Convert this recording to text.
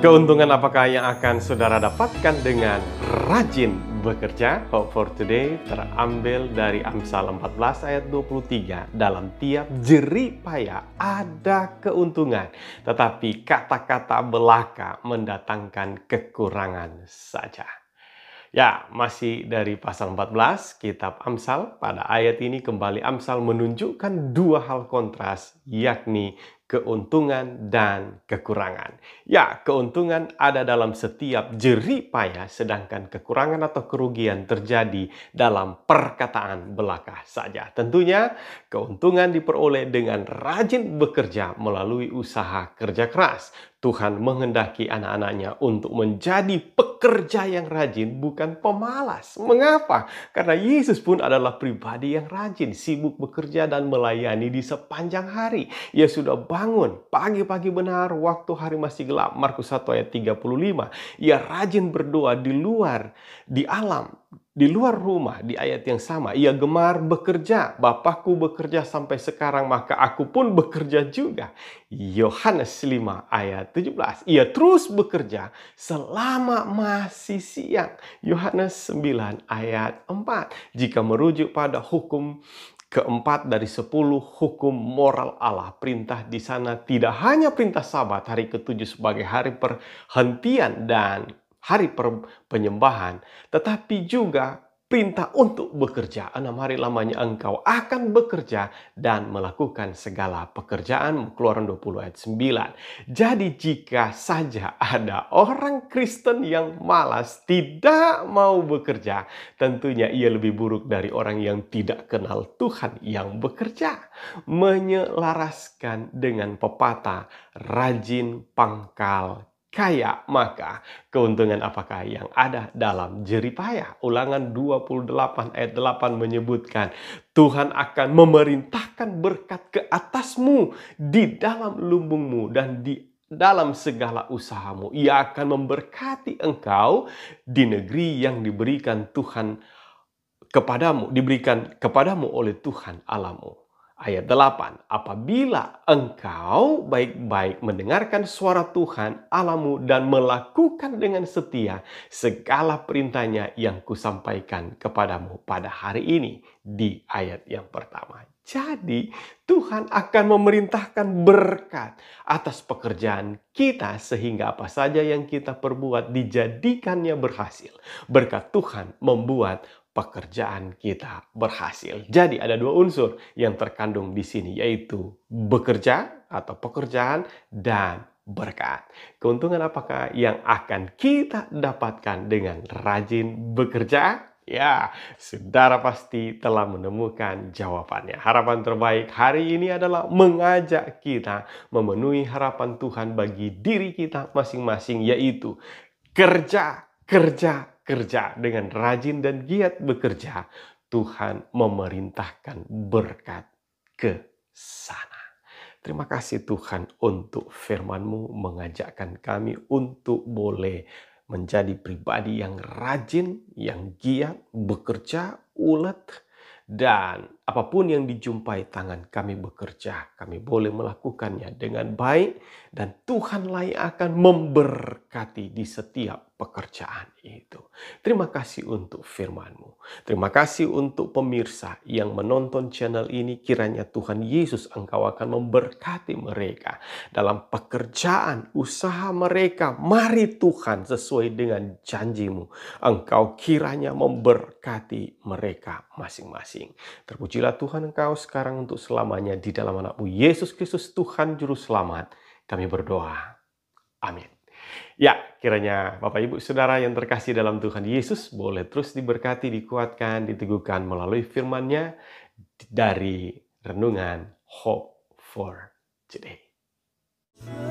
Keuntungan apakah yang akan saudara dapatkan dengan rajin bekerja? Hope for today terambil dari Amsal 14 ayat 23. Dalam tiap jerih payah ada keuntungan, tetapi kata-kata belaka mendatangkan kekurangan saja. Ya, masih dari pasal 14 kitab Amsal. Pada ayat ini kembali Amsal menunjukkan dua hal kontras, yakni keuntungan, dan kekurangan. Ya, keuntungan ada dalam setiap jerih payah, sedangkan kekurangan atau kerugian terjadi dalam perkataan belaka saja. Tentunya, keuntungan diperoleh dengan rajin bekerja melalui usaha kerja keras. Tuhan menghendaki anak-anaknya untuk menjadi pekerja yang rajin, bukan pemalas. Mengapa? Karena Yesus pun adalah pribadi yang rajin, sibuk bekerja dan melayani di sepanjang hari. Ia sudah bangun pagi-pagi benar waktu hari masih gelap Markus 1 ayat 35 ia rajin berdoa di luar di alam di luar rumah di ayat yang sama ia gemar bekerja Bapakku bekerja sampai sekarang maka aku pun bekerja juga Yohanes 5 ayat 17 ia terus bekerja selama masih siang Yohanes 9 ayat 4 jika merujuk pada hukum keempat dari sepuluh hukum moral Allah. Perintah di sana tidak hanya perintah sabat hari ketujuh sebagai hari perhentian dan hari penyembahan, tetapi juga perintah untuk bekerja. Enam hari lamanya engkau akan bekerja dan melakukan segala pekerjaan. Keluaran 20 ayat 9. Jadi jika saja ada orang Kristen yang malas tidak mau bekerja, tentunya ia lebih buruk dari orang yang tidak kenal Tuhan yang bekerja. Menyelaraskan dengan pepatah, rajin pangkal kaya, maka keuntungan apakah yang ada dalam jeripayah? Ulangan 28 ayat 8 menyebutkan, Tuhan akan memerintahkan berkat ke atasmu di dalam lumbungmu dan di dalam segala usahamu. Ia akan memberkati engkau di negeri yang diberikan Tuhan kepadamu, diberikan kepadamu oleh Tuhan alamu ayat 8. Apabila engkau baik-baik mendengarkan suara Tuhan alamu dan melakukan dengan setia segala perintahnya yang kusampaikan kepadamu pada hari ini di ayat yang pertama. Jadi Tuhan akan memerintahkan berkat atas pekerjaan kita sehingga apa saja yang kita perbuat dijadikannya berhasil. Berkat Tuhan membuat pekerjaan kita berhasil. Jadi ada dua unsur yang terkandung di sini yaitu bekerja atau pekerjaan dan berkat. Keuntungan apakah yang akan kita dapatkan dengan rajin bekerja? Ya, saudara pasti telah menemukan jawabannya. Harapan terbaik hari ini adalah mengajak kita memenuhi harapan Tuhan bagi diri kita masing-masing, yaitu kerja, kerja, kerja dengan rajin dan giat bekerja, Tuhan memerintahkan berkat ke sana. Terima kasih Tuhan untuk firman-Mu mengajakkan kami untuk boleh menjadi pribadi yang rajin, yang giat, bekerja, ulet, dan apapun yang dijumpai tangan kami bekerja, kami boleh melakukannya dengan baik dan Tuhan layak akan memberkati di setiap pekerjaan itu. Terima kasih untuk FirmanMu. Terima kasih untuk pemirsa yang menonton channel ini. Kiranya Tuhan Yesus Engkau akan memberkati mereka dalam pekerjaan, usaha mereka. Mari Tuhan sesuai dengan janjimu. Engkau kiranya memberkati mereka masing-masing. Terpujilah Tuhan Engkau sekarang untuk selamanya di dalam anakmu Yesus Kristus Tuhan Juru Selamat. Kami berdoa. Amin. Ya, kiranya Bapak Ibu Saudara yang terkasih dalam Tuhan Yesus boleh terus diberkati, dikuatkan, diteguhkan melalui firman-Nya dari renungan Hope for Today.